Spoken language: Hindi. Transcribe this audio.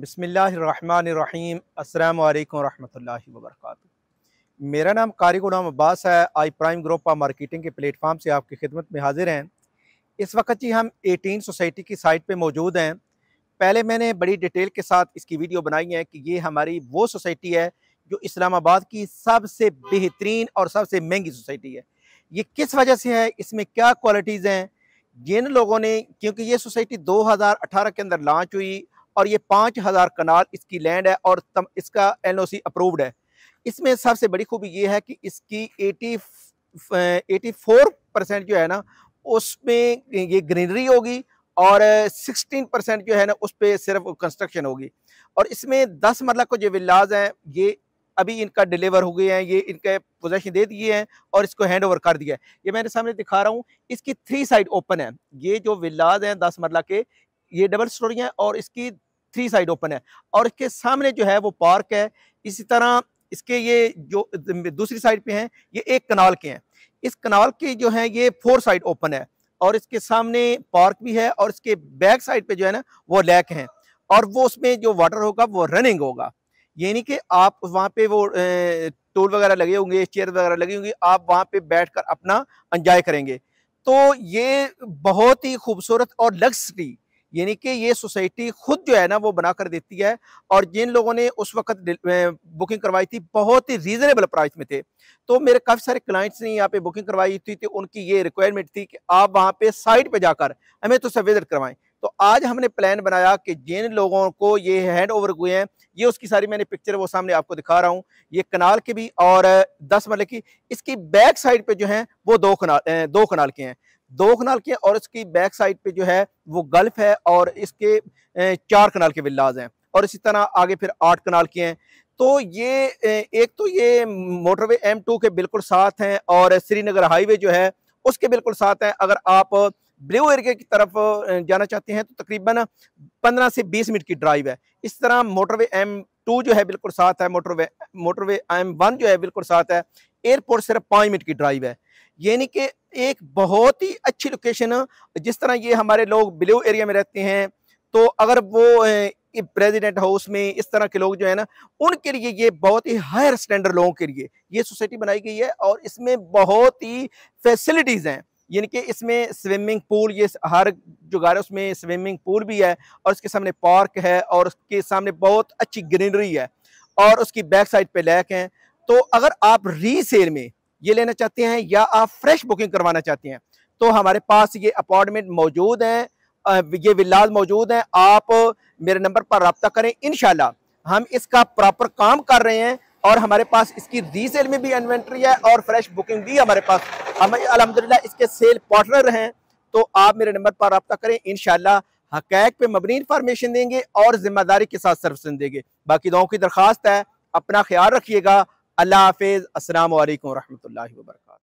बसमीम अल्लाम वरहमल वर्क मेरा नाम कारी गुलाम अब्बास है I Prime group of marketing के प्लेटफार्म से आपकी खिदमत में हाजिर हैं इस वक्त जी हम 18 सोसाइटी की साइट पे मौजूद हैं पहले मैंने बड़ी डिटेल के साथ इसकी वीडियो बनाई है कि ये हमारी वो सोसाइटी है जो इस्लामाबाद की सबसे बेहतरीन और सबसे महंगी सोसाइटी है ये किस वजह से है इसमें क्या क्वालिटीज़ हैं जिन लोगों ने क्योंकि ये सोसाइटी 2018 के अंदर लॉन्च हुई और ये पाँच हज़ार कनाल इसकी लैंड है और तम, इसका एलओसी अप्रूव्ड है इसमें सबसे बड़ी खूबी ये है कि इसकी एटी एटी फोर परसेंट जो है ना उसमें ये ग्रीनरी होगी और सिक्सटीन परसेंट जो है ना उस पर सिर्फ कंस्ट्रक्शन होगी और इसमें दस मरला को जो विलाज हैं ये अभी इनका डिलीवर हो गए हैं ये इनके पोजेशन दे दिए हैं और इसको हैंड ओवर कर दिया है ये मैंने सामने दिखा रहा हूँ इसकी थ्री साइड ओपन है ये जो विलाज हैं दस मरला के ये डबल स्टोरी हैं और इसकी थ्री साइड ओपन है और इसके सामने जो है वो पार्क है इसी तरह इसके ये जो दूसरी साइड पे हैं ये एक कनाल के हैं इस कनाल के जो हैं ये फोर साइड ओपन है और इसके सामने पार्क भी है और इसके बैक साइड पे जो है ना वो लैक हैं और वो उसमें जो वाटर होगा वो रनिंग होगा यानी कि आप वहाँ पे वो टोल वगैरह लगे होंगे चेयर वगैरह लगी होंगी आप वहाँ पे बैठकर अपना इंजॉय करेंगे तो ये बहुत ही खूबसूरत और लग्जरी यानी कि ये सोसाइटी खुद जो है ना वो बना कर देती है और जिन लोगों ने उस वक्त बुकिंग करवाई थी बहुत ही रीज़नेबल प्राइस में थे तो मेरे काफ़ी सारे क्लाइंट्स ने यहाँ पे बुकिंग करवाई थी तो उनकी ये रिक्वायरमेंट थी कि आप वहाँ पे साइट पे जाकर हमें तो सब विजिट करवाएं तो आज हमने प्लान बनाया कि जिन लोगों को ये हैंड ओवर हुए हैं ये उसकी सारी मैंने पिक्चर वो सामने आपको दिखा रहा हूँ ये कनाल के भी और दस मतलब की इसकी बैक साइड पे जो हैं वो दो कनाल दो कनाल के हैं दो कनाल के और इसकी बैक साइड पे जो है वो गल्फ है और इसके चार कनाल के विलाज हैं और इसी तरह आगे फिर आठ कनाल के हैं तो ये एक तो ये मोटरवे एम टू के बिल्कुल साथ हैं और श्रीनगर हाईवे जो है उसके बिल्कुल साथ हैं अगर आप ब्लू एरिया की तरफ जाना चाहते हैं तो तकरीबन 15 से 20 मिनट की ड्राइव है इस तरह मोटरवे एम टू जो है बिल्कुल साथ है मोटरवे मोटरवे एम वन जो है बिल्कुल साथ है एयरपोर्ट सिर्फ पाँच मिनट की ड्राइव है यानी कि एक बहुत ही अच्छी लोकेशन जिस तरह ये हमारे लोग ब्लू एरिया में रहते हैं तो अगर वो प्रेसिडेंट हाउस में इस तरह के लोग जो है ना उनके लिए ये बहुत ही हायर स्टैंडर्ड लोगों के लिए ये सोसाइटी बनाई गई है और इसमें बहुत ही फैसिलिटीज़ हैं यानी कि इसमें स्विमिंग पूल ये हर जो घर है उसमें स्विमिंग पूल भी है और उसके सामने पार्क है और उसके सामने बहुत अच्छी ग्रीनरी है और उसकी बैक साइड पे लैक हैं तो अगर आप रीसेल में ये लेना चाहते हैं या आप फ्रेश बुकिंग करवाना चाहते हैं तो हमारे पास ये अपॉइंटमेंट मौजूद हैं ये विलाज मौजूद हैं आप मेरे नंबर पर रबता करें इन हम इसका प्रॉपर काम कर रहे हैं और हमारे पास इसकी रीसेल में भी इन्वेंट्री है और फ्रेश बुकिंग भी हमारे पास हम अलहमदिल्ला इसके सेल पार्टनर हैं तो आप मेरे नंबर पर रबता करें इन हकैक पे मबनी इन्फॉर्मेशन देंगे और जिम्मेदारी के साथ सर्विस देंगे बाकी दो की दरख्वास्त है अपना ख्याल रखिएगा अल्लाह हाफिज़ असलकम वरहमल वर्का